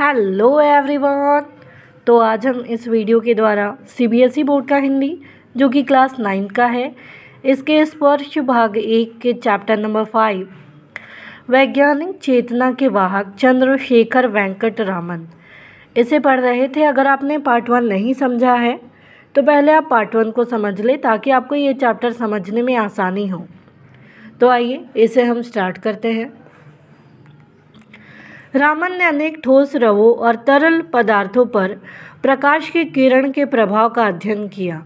hello everyone तो आज हम इस वीडियो के द्वारा सीबीएसई e बोर्ड का हिंदी जो कि क्लास नाइन्थ का है इसके स्पर्श भाग एक के चैप्टर नंबर फाइव वैज्ञानिक चेतना के वाहक चंद्रशेखर वेंकट रामन इसे पढ़ रहे थे अगर आपने पार्ट वन नहीं समझा है तो पहले आप पार्ट वन को समझ लें ताकि आपको ये चैप्टर समझने में आसानी हो तो आइए इसे हम स्टार्ट करते हैं रामन ने अनेक ठोस रवों और तरल पदार्थों पर प्रकाश के किरण के प्रभाव का अध्ययन किया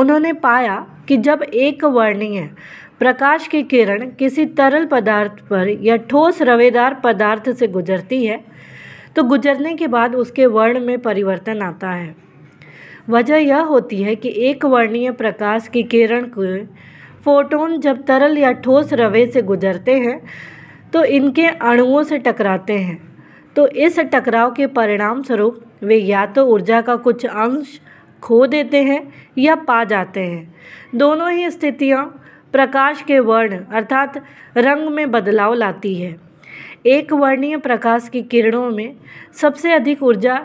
उन्होंने पाया कि जब एक वर्णीय प्रकाश की किरण किसी तरल पदार्थ पर या ठोस रवेदार पदार्थ से गुजरती है तो गुजरने के बाद उसके वर्ण में परिवर्तन आता है वजह यह होती है कि एक वर्णीय प्रकाश की किरण के फोटोन जब तरल या ठोस रवे से गुजरते हैं तो इनके अणुओं से टकराते हैं तो इस टकराव के परिणाम स्वरूप वे या तो ऊर्जा का कुछ अंश खो देते हैं या पा जाते हैं दोनों ही स्थितियाँ प्रकाश के वर्ण अर्थात रंग में बदलाव लाती है एक वर्णीय प्रकाश की किरणों में सबसे अधिक ऊर्जा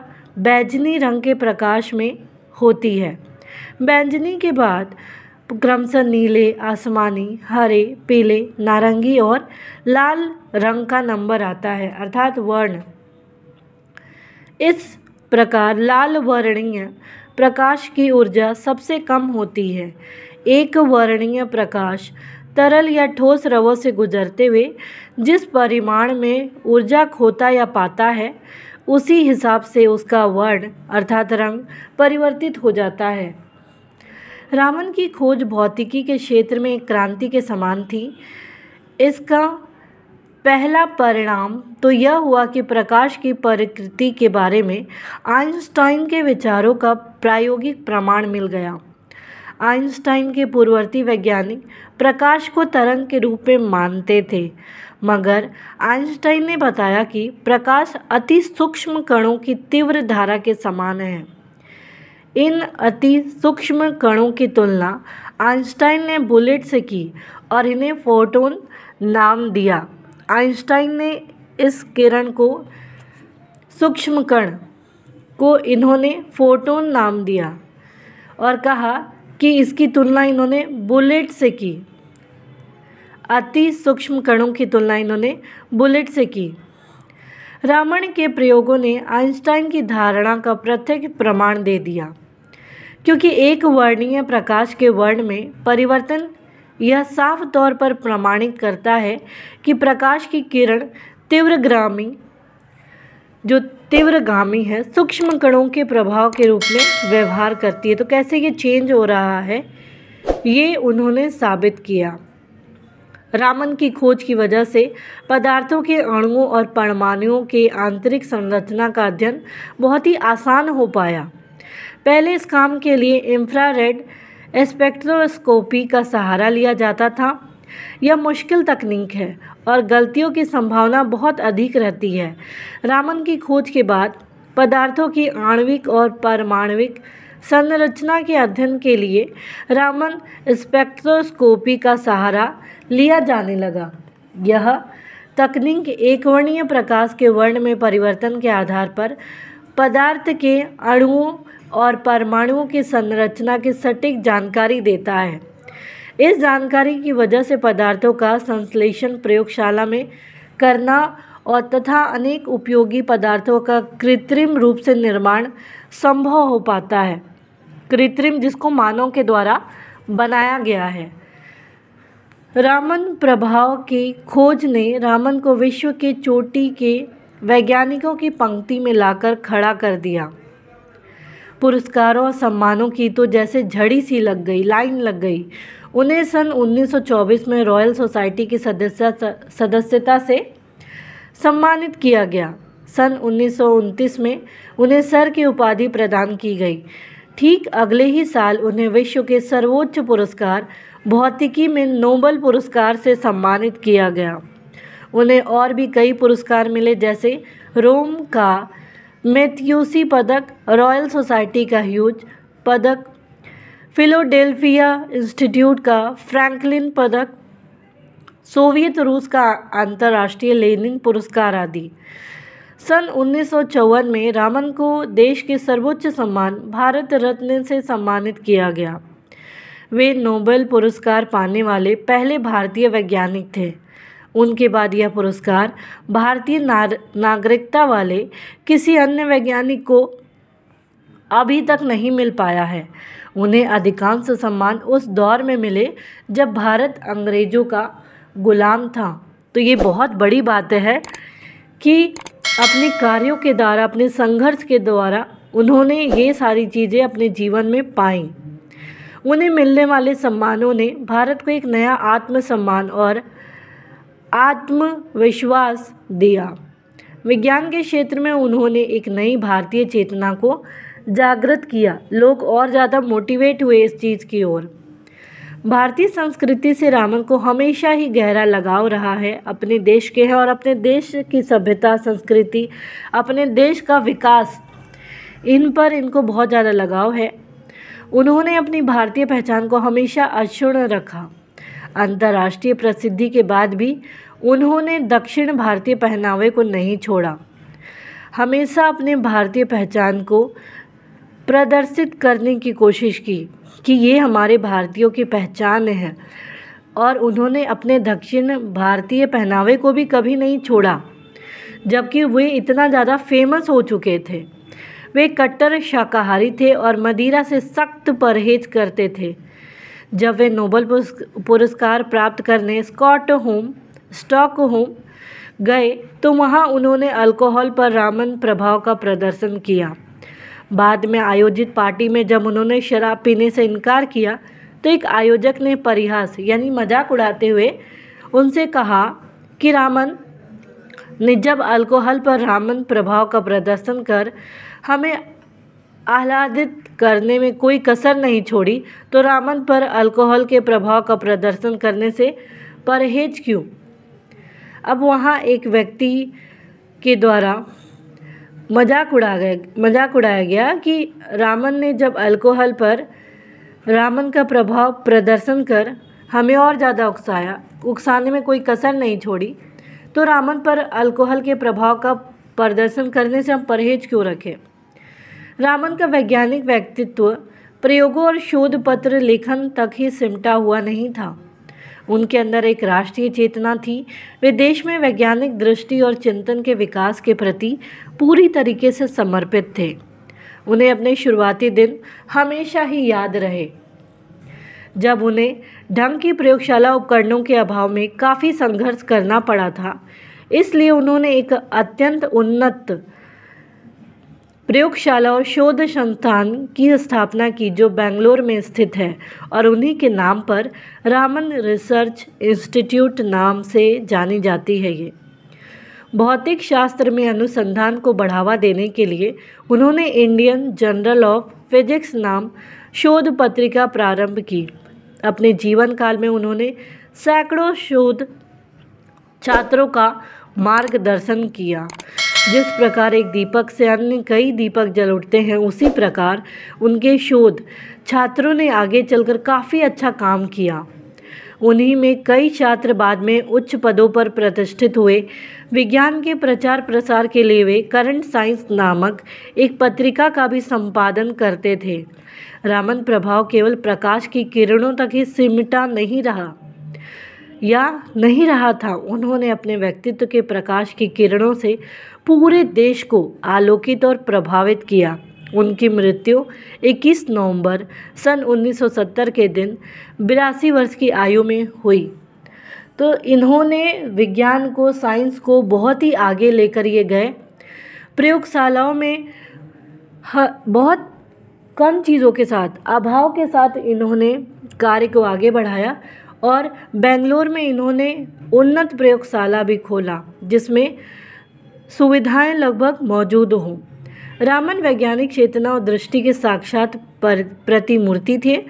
बैजनी रंग के प्रकाश में होती है बैंजनी के बाद क्रमशः नीले आसमानी हरे पीले नारंगी और लाल रंग का नंबर आता है अर्थात वर्ण इस प्रकार लाल वर्णीय प्रकाश की ऊर्जा सबसे कम होती है एक वर्णीय प्रकाश तरल या ठोस रवों से गुजरते हुए जिस परिमाण में ऊर्जा खोता या पाता है उसी हिसाब से उसका वर्ण अर्थात रंग परिवर्तित हो जाता है रावण की खोज भौतिकी के क्षेत्र में एक क्रांति के समान थी इसका पहला परिणाम तो यह हुआ कि प्रकाश की प्रकृति के बारे में आइंस्टाइन के विचारों का प्रायोगिक प्रमाण मिल गया आइंस्टाइन के पूर्ववर्ती वैज्ञानिक प्रकाश को तरंग के रूप में मानते थे मगर आइंस्टाइन ने बताया कि प्रकाश अति सूक्ष्म कणों की तीव्र धारा के समान है इन अति सूक्ष्म कणों की तुलना आइंस्टाइन ने बुलेट से की और इन्हें फोटोन नाम दिया आइंस्टाइन ने इस किरण को सूक्ष्म कण को इन्होंने फोटोन नाम दिया और कहा कि इसकी तुलना इन्होंने बुलेट से की अति सूक्ष्म कणों की तुलना इन्होंने बुलेट से की रामण के प्रयोगों ने आइंस्टाइन की धारणा का प्रत्यक्ष प्रमाण दे दिया क्योंकि एक वर्णीय प्रकाश के वर्ण में परिवर्तन यह साफ तौर पर प्रमाणित करता है कि प्रकाश की किरण तीव्रग्रामी जो तीव्रगामी है सूक्ष्म कणों के प्रभाव के रूप में व्यवहार करती है तो कैसे ये चेंज हो रहा है ये उन्होंने साबित किया रामन की खोज की वजह से पदार्थों के अणुओं और परमाणुओं के आंतरिक संरचना का अध्ययन बहुत ही आसान हो पाया पहले इस काम के लिए इंफ्रारेड स्पेक्ट्रोस्कोपी का सहारा लिया जाता था यह मुश्किल तकनीक है और गलतियों की संभावना बहुत अधिक रहती है रामन की खोज के बाद पदार्थों की आणविक और परमाणविक संरचना के अध्ययन के लिए रामन स्पेक्ट्रोस्कोपी का सहारा लिया जाने लगा यह तकनीक एकवर्णीय प्रकाश के वर्ण में परिवर्तन के आधार पर पदार्थ के अणुओं और परमाणुओं की संरचना की सटीक जानकारी देता है इस जानकारी की वजह से पदार्थों का संश्लेषण प्रयोगशाला में करना और तथा अनेक उपयोगी पदार्थों का कृत्रिम रूप से निर्माण संभव हो पाता है कृत्रिम जिसको मानव के द्वारा बनाया गया है रामन प्रभाव की खोज ने रामन को विश्व के चोटी के वैज्ञानिकों की पंक्ति में लाकर खड़ा कर दिया पुरस्कारों और सम्मानों की तो जैसे झड़ी सी लग गई लाइन लग गई उन्हें सन 1924 में रॉयल सोसाइटी की सदस्य सदस्यता से सम्मानित किया गया सन उन्नीस में उन्हें सर की उपाधि प्रदान की गई ठीक अगले ही साल उन्हें विश्व के सर्वोच्च पुरस्कार भौतिकी में नोबल पुरस्कार से सम्मानित किया गया उन्हें और भी कई पुरस्कार मिले जैसे रोम का मेथ्यूसी पदक रॉयल सोसाइटी का ह्यूज पदक फिलोडेल्फिया इंस्टीट्यूट का फ्रैंकलिन पदक सोवियत रूस का अंतर्राष्ट्रीय लेनिन पुरस्कार आदि सन उन्नीस में रामन को देश के सर्वोच्च सम्मान भारत रत्न से सम्मानित किया गया वे नोबेल पुरस्कार पाने वाले पहले भारतीय वैज्ञानिक थे उनके बाद यह पुरस्कार भारतीय नागरिकता वाले किसी अन्य वैज्ञानिक को अभी तक नहीं मिल पाया है उन्हें अधिकांश सम्मान उस दौर में मिले जब भारत अंग्रेज़ों का गुलाम था तो ये बहुत बड़ी बात है कि अपने कार्यों के द्वारा अपने संघर्ष के द्वारा उन्होंने ये सारी चीज़ें अपने जीवन में पाई उन्हें मिलने वाले सम्मानों ने भारत को एक नया आत्मसम्मान और आत्मविश्वास दिया विज्ञान के क्षेत्र में उन्होंने एक नई भारतीय चेतना को जागृत किया लोग और ज़्यादा मोटिवेट हुए इस चीज़ की ओर भारतीय संस्कृति से रावण को हमेशा ही गहरा लगाव रहा है अपने देश के हैं और अपने देश की सभ्यता संस्कृति अपने देश का विकास इन पर इनको बहुत ज़्यादा लगाव है उन्होंने अपनी भारतीय पहचान को हमेशा अक्षुण रखा अंतर्राष्ट्रीय प्रसिद्धि के बाद भी उन्होंने दक्षिण भारतीय पहनावे को नहीं छोड़ा हमेशा अपने भारतीय पहचान को प्रदर्शित करने की कोशिश की कि ये हमारे भारतीयों की पहचान है और उन्होंने अपने दक्षिण भारतीय पहनावे को भी कभी नहीं छोड़ा जबकि वे इतना ज़्यादा फेमस हो चुके थे वे कट्टर शाकाहारी थे और मदिरा से सख्त परहेज करते थे जब वे नोबल पुरस्कार प्राप्त करने स्कॉट होम स्टॉक होम गए तो वहाँ उन्होंने अल्कोहल पर रामन प्रभाव का प्रदर्शन किया बाद में आयोजित पार्टी में जब उन्होंने शराब पीने से इनकार किया तो एक आयोजक ने परिहास यानी मजाक उड़ाते हुए उनसे कहा कि रामन ने जब अल्कोहल पर रामन प्रभाव का प्रदर्शन कर हमें आह्लादित करने में कोई कसर नहीं छोड़ी तो रामन पर अल्कोहल के प्रभाव का प्रदर्शन करने से परहेज क्यों अब वहाँ एक व्यक्ति के द्वारा मजाक उड़ा गया मजाक उड़ाया गया कि रामन ने जब अल्कोहल पर रामन का प्रभाव प्रदर्शन कर हमें और ज़्यादा उकसाया उकसाने में कोई कसर नहीं छोड़ी तो रामन पर अल्कोहल के प्रभाव का प्रदर्शन करने से हम परहेज क्यों रखें रामन का वैज्ञानिक व्यक्तित्व प्रयोगों और शोध पत्र लेखन तक ही सिमटा हुआ नहीं था उनके अंदर एक राष्ट्रीय चेतना थी वे देश में वैज्ञानिक दृष्टि और चिंतन के विकास के प्रति पूरी तरीके से समर्पित थे उन्हें अपने शुरुआती दिन हमेशा ही याद रहे जब उन्हें ढंग की प्रयोगशाला उपकरणों के अभाव में काफ़ी संघर्ष करना पड़ा था इसलिए उन्होंने एक अत्यंत उन्नत प्रयोगशाला और शोध संस्थान की स्थापना की जो बेंगलोर में स्थित है और उन्हीं के नाम पर रामन रिसर्च इंस्टीट्यूट नाम से जानी जाती है ये भौतिक शास्त्र में अनुसंधान को बढ़ावा देने के लिए उन्होंने इंडियन जर्नल ऑफ फिजिक्स नाम शोध पत्रिका प्रारंभ की अपने जीवन काल में उन्होंने सैकड़ों शोध छात्रों का मार्गदर्शन किया जिस प्रकार एक दीपक से अन्य कई दीपक जल उठते हैं उसी प्रकार उनके शोध छात्रों ने आगे चलकर काफ़ी अच्छा काम किया उन्हीं में कई छात्र बाद में उच्च पदों पर प्रतिष्ठित हुए विज्ञान के प्रचार प्रसार के लिए वे करंट साइंस नामक एक पत्रिका का भी संपादन करते थे रामन प्रभाव केवल प्रकाश की किरणों तक ही सिमटा नहीं रहा या नहीं रहा था उन्होंने अपने व्यक्तित्व के प्रकाश की किरणों से पूरे देश को आलोकित और प्रभावित किया उनकी मृत्यु 21 नवंबर सन 1970 के दिन बिरासी वर्ष की आयु में हुई तो इन्होंने विज्ञान को साइंस को बहुत ही आगे लेकर ये गए प्रयोगशालाओं में बहुत कम चीज़ों के साथ अभाव के साथ इन्होंने कार्य को आगे बढ़ाया और बेंगलोर में इन्होंने उन्नत प्रयोगशाला भी खोला जिसमें सुविधाएं लगभग मौजूद हों रामन वैज्ञानिक चेतना और दृष्टि के साक्षात पर प्रतिमूर्ति थे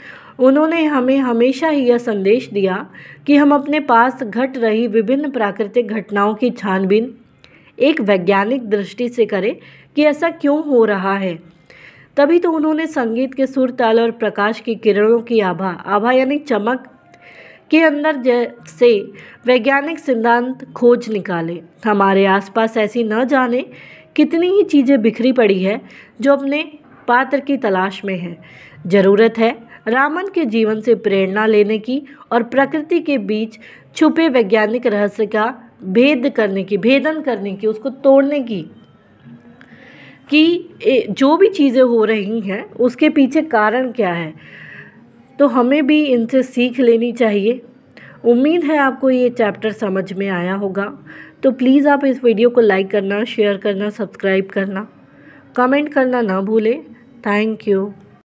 उन्होंने हमें हमेशा ही यह संदेश दिया कि हम अपने पास घट रही विभिन्न प्राकृतिक घटनाओं की छानबीन एक वैज्ञानिक दृष्टि से करें कि ऐसा क्यों हो रहा है तभी तो उन्होंने संगीत के सुर ताल और प्रकाश की किरणों की आभा आभा यानी चमक के अंदर से वैज्ञानिक सिद्धांत खोज निकाले हमारे आसपास ऐसी न जाने कितनी ही चीज़ें बिखरी पड़ी है जो अपने पात्र की तलाश में है ज़रूरत है रामन के जीवन से प्रेरणा लेने की और प्रकृति के बीच छुपे वैज्ञानिक रहस्य का भेद करने की भेदन करने की उसको तोड़ने की कि जो भी चीज़ें हो रही हैं उसके पीछे कारण क्या है तो हमें भी इनसे सीख लेनी चाहिए उम्मीद है आपको ये चैप्टर समझ में आया होगा तो प्लीज़ आप इस वीडियो को लाइक करना शेयर करना सब्सक्राइब करना कमेंट करना ना भूलें थैंक यू